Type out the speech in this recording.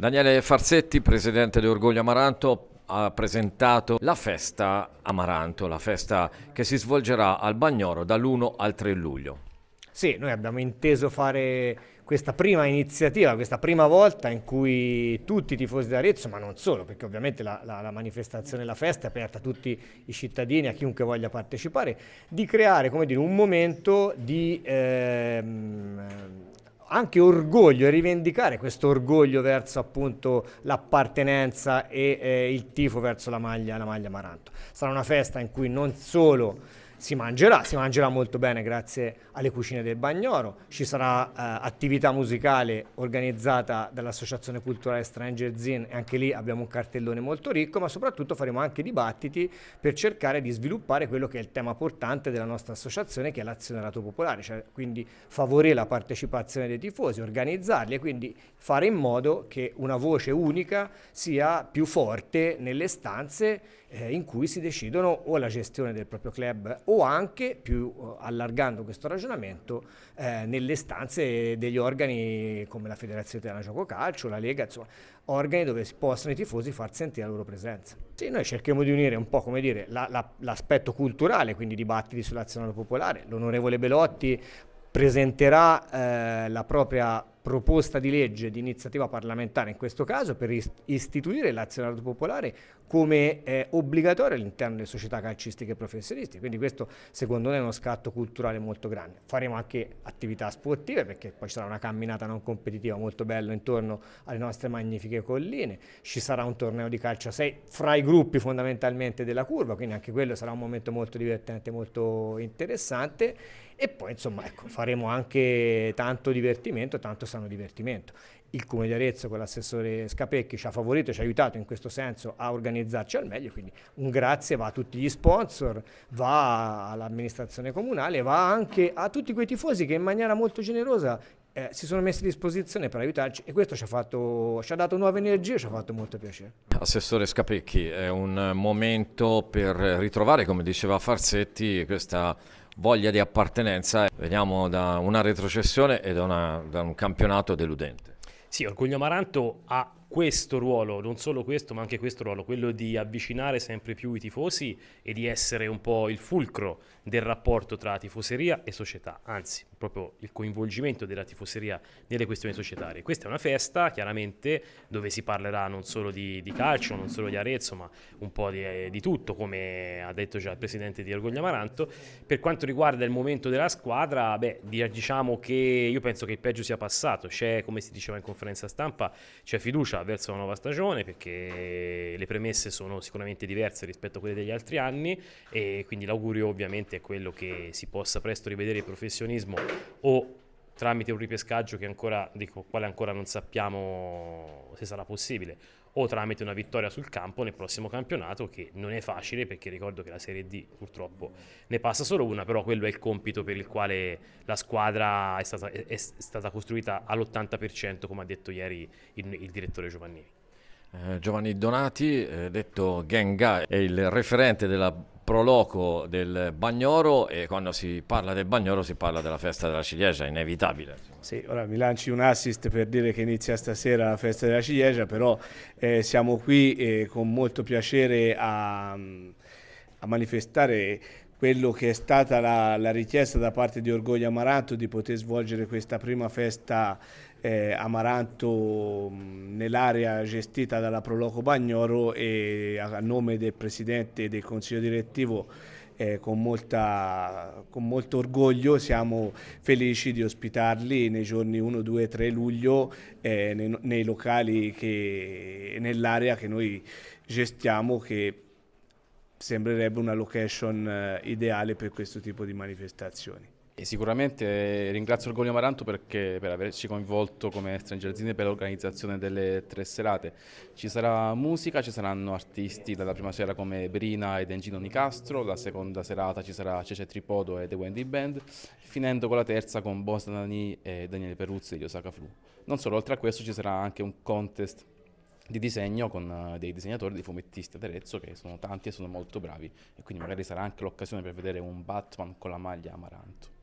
Daniele Farsetti, presidente di Orgoglio Amaranto, ha presentato la festa Amaranto, la festa che si svolgerà al Bagnoro dall'1 al 3 luglio. Sì, noi abbiamo inteso fare questa prima iniziativa, questa prima volta in cui tutti i tifosi d'Arezzo, ma non solo, perché ovviamente la, la, la, manifestazione, la festa è aperta a tutti i cittadini, a chiunque voglia partecipare, di creare dire, un momento di... Ehm, anche orgoglio e rivendicare questo orgoglio verso appunto l'appartenenza e eh, il tifo verso la maglia, la maglia Maranto. Sarà una festa in cui non solo si mangerà, si mangerà molto bene grazie alle cucine del Bagnoro, ci sarà eh, attività musicale organizzata dall'Associazione Culturale Stranger Zin e anche lì abbiamo un cartellone molto ricco, ma soprattutto faremo anche dibattiti per cercare di sviluppare quello che è il tema portante della nostra associazione che è l'azionariato popolare, cioè quindi favorire la partecipazione dei tifosi, organizzarli e quindi fare in modo che una voce unica sia più forte nelle stanze eh, in cui si decidono o la gestione del proprio club o anche, più eh, allargando questo ragionamento, eh, nelle stanze degli organi come la Federazione Italiana Gioco Calcio, la Lega, insomma, organi dove possono i tifosi far sentire la loro presenza. Sì, noi cerchiamo di unire un po' come dire, l'aspetto la, la, culturale, quindi dibattiti sull'azionale popolare, l'onorevole Belotti presenterà eh, la propria proposta di legge di iniziativa parlamentare in questo caso per istituire l'azionario popolare come eh, obbligatorio all'interno delle società calcistiche professionistiche. Quindi questo secondo noi è uno scatto culturale molto grande. Faremo anche attività sportive perché poi ci sarà una camminata non competitiva molto bella intorno alle nostre magnifiche colline, ci sarà un torneo di calcio a 6 fra i gruppi fondamentalmente della curva, quindi anche quello sarà un momento molto divertente, molto interessante e poi insomma ecco, faremo anche tanto divertimento, tanto sano divertimento. Il Comune di Arezzo con l'assessore Scapecchi ci ha favorito, ci ha aiutato in questo senso a organizzarci al meglio, quindi un grazie va a tutti gli sponsor, va all'amministrazione comunale, va anche a tutti quei tifosi che in maniera molto generosa eh, si sono messi a disposizione per aiutarci e questo ci ha, fatto, ci ha dato nuova energia e ci ha fatto molto piacere. Assessore Scapecchi, è un momento per ritrovare, come diceva Farsetti, questa voglia di appartenenza. Eh. Veniamo da una retrocessione e da, una, da un campionato deludente. Sì, Orgoglio Maranto ha questo ruolo, non solo questo, ma anche questo ruolo, quello di avvicinare sempre più i tifosi e di essere un po' il fulcro del rapporto tra tifoseria e società, anzi, proprio il coinvolgimento della tifoseria nelle questioni societarie. Questa è una festa, chiaramente, dove si parlerà non solo di, di calcio, non solo di Arezzo, ma un po' di, eh, di, tutto, come ha detto già il presidente di Orgoglio Amaranto. Per quanto riguarda il momento della squadra, beh, diciamo che io penso che il peggio sia passato, c'è, come si diceva in conferenza stampa, c'è fiducia fiducia verso la nuova stagione perché le premesse sono sicuramente diverse rispetto a quelle degli altri anni e quindi l'augurio ovviamente è quello che si possa presto rivedere il professionismo o tramite un ripescaggio che ancora, di quale ancora non sappiamo se sarà possibile o tramite una vittoria sul campo nel prossimo campionato che non è facile perché ricordo che la Serie D purtroppo ne passa solo una, però quello è il compito per il quale la squadra è stata, è stata costruita all'80% come ha detto ieri il, il direttore Giovannini. Eh, Giovanni Donati, eh, detto Genga, è il referente della proloco del Bagnoro e quando si parla del Bagnoro si parla della festa della ciliegia, inevitabile. Sì, ora mi lanci un assist per dire che inizia stasera la festa della ciliegia, però eh, siamo qui eh, con molto piacere a, a manifestare quello che è stata la, la, richiesta da parte di Orgoglio Amaranto di poter svolgere questa prima festa eh, Amaranto nell'area gestita dalla Proloco Bagnoro e a nome del Presidente e del Consiglio Direttivo eh, con, molta, con, molto orgoglio siamo felici di ospitarli nei giorni 1, 2, 3 luglio eh, nei, nei, locali nell'area che noi gestiamo che sembrerebbe una location eh, ideale per questo tipo di manifestazioni. E sicuramente eh, ringrazio Orgoglio Amaranto perché, per averci coinvolto come Stranger Zine per l'organizzazione delle tre serate. Ci sarà musica, ci saranno artisti dalla prima sera come Brina ed Engino Nicastro, la seconda serata ci sarà Cece Tripodo e The Wendy Band, finendo con la terza con Bostanani e Daniele Peruzzi di Osaka Flu. Non solo, oltre a questo ci sarà anche un contest di disegno con eh, dei disegnatori, dei fumettisti ad Arezzo che sono tanti e sono molto bravi e quindi magari sarà anche l'occasione per vedere un Batman con la maglia amaranto.